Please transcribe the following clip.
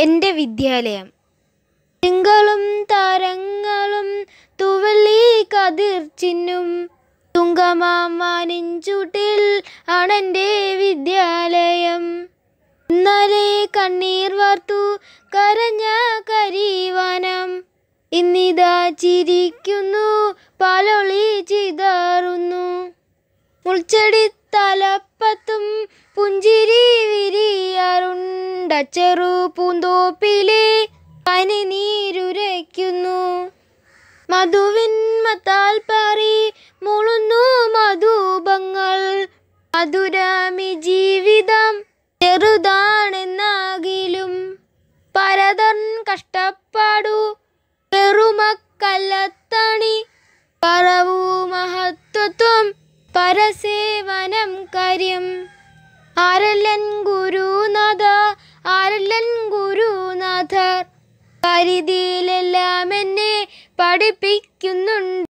എൻ്റെ വിദ്യാലയം തിങ്കളും താരങ്ങളും തുവള്ളി കതിർച്ചിന്നും ചിന്നും ആണെൻ്റെ വിദ്യാലയം ഇന്നലെ കണ്ണീർ വാർത്തു കരഞ്ഞ കരീവനം ഇന്നിതാ ചിരിക്കുന്നു പാലൊളി ചിതറുന്നു മുൾച്ചെടി തലപ്പത്തും പുഞ്ചിരി വിരിയാറും ചെറു പൂന്തോപ്പിലെ പനി നീരുരയ്ക്കുന്നു മധുവിൻ മത്താൽ പാറി മുളുന്നു മധുപങ്ങൾ മധുരാമി ജീവിതം ചെറുതാണെന്നാകിലും പരതൻ കഷ്ടപ്പാടു പെറുമക്കല്ലത്തണി പറവു മഹത്വത്വം പരസേവനം കാര്യം ആ എന്നെ പഠിപ്പിക്കുന്നുണ്ട്